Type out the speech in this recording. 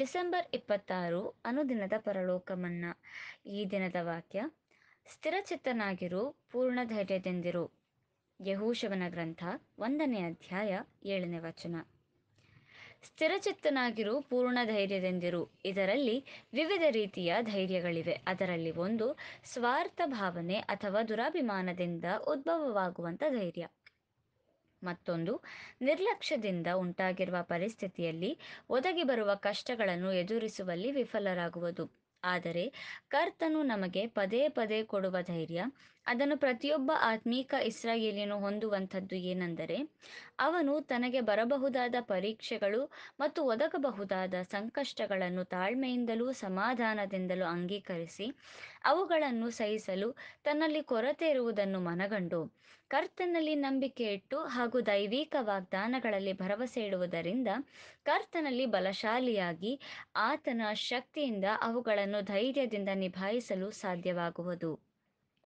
December ಇಪ್ಪತ್ತಾರು ಅನುದಿನದ ಪರಲೋಕಮನ್ನ ಈ ದಿನದ ವಾಕ್ಯ ಸ್ಥಿರಚಿತ್ತನಾಗಿರು ಪೂರ್ಣ ಧೈರ್ಯದೆಂದಿರು ಯಹೂಶವನ ಗ್ರಂಥ ಒಂದನೇ ಅಧ್ಯಾಯ ಏಳನೇ ವಚನ ಸ್ಥಿರಚಿತ್ತನಾಗಿರು ಪೂರ್ಣ ಧೈರ್ಯದೆಂದಿರು ಇದರಲ್ಲಿ ವಿವಿಧ ರೀತಿಯ ಧೈರ್ಯಗಳಿವೆ ಅದರಲ್ಲಿ ಒಂದು ಸ್ವಾರ್ಥ ಭಾವನೆ ಅಥವಾ ದುರಾಭಿಮಾನದಿಂದ ಉದ್ಭವವಾಗುವಂಥ ಧೈರ್ಯ ಮತ್ತೊಂದು ನಿರ್ಲಕ್ಷ್ಯದಿಂದ ಉಂಟಾಗಿರುವ ಪರಿಸ್ಥಿತಿಯಲ್ಲಿ ಒದಗಿ ಬರುವ ಕಷ್ಟಗಳನ್ನು ಎದುರಿಸುವಲ್ಲಿ ವಿಫಲರಾಗುವುದು ಆದರೆ ಕರ್ತನು ನಮಗೆ ಪದೇ ಪದೇ ಕೊಡುವ ಧೈರ್ಯ ಅದನ್ನು ಪ್ರತಿಯೊಬ್ಬ ಆತ್ಮೀಕ ಇಸ್ರಾಯೇಲಿಯನು ಹೊಂದುವಂಥದ್ದು ಏನೆಂದರೆ ಅವನು ತನಗೆ ಬರಬಹುದಾದ ಪರೀಕ್ಷೆಗಳು ಮತ್ತು ಒದಗಬಹುದಾದ ಸಂಕಷ್ಟಗಳನ್ನು ತಾಳ್ಮೆಯಿಂದಲೂ ಸಮಾಧಾನದಿಂದಲೂ ಅಂಗೀಕರಿಸಿ ಅವುಗಳನ್ನು ಸಹಿಸಲು ತನ್ನಲ್ಲಿ ಕೊರತೆ ಇರುವುದನ್ನು ಮನಗಂಡು ಕರ್ತನಲ್ಲಿ ನಂಬಿಕೆ ಇಟ್ಟು ಹಾಗೂ ದೈವಿಕ ವಾಗ್ದಾನಗಳಲ್ಲಿ ಭರವಸೆ ಇಡುವುದರಿಂದ ಕರ್ತನಲ್ಲಿ ಬಲಶಾಲಿಯಾಗಿ ಆತನ ಶಕ್ತಿಯಿಂದ ಅವುಗಳನ್ನು ಧೈರ್ಯದಿಂದ ನಿಭಾಯಿಸಲು ಸಾಧ್ಯವಾಗುವುದು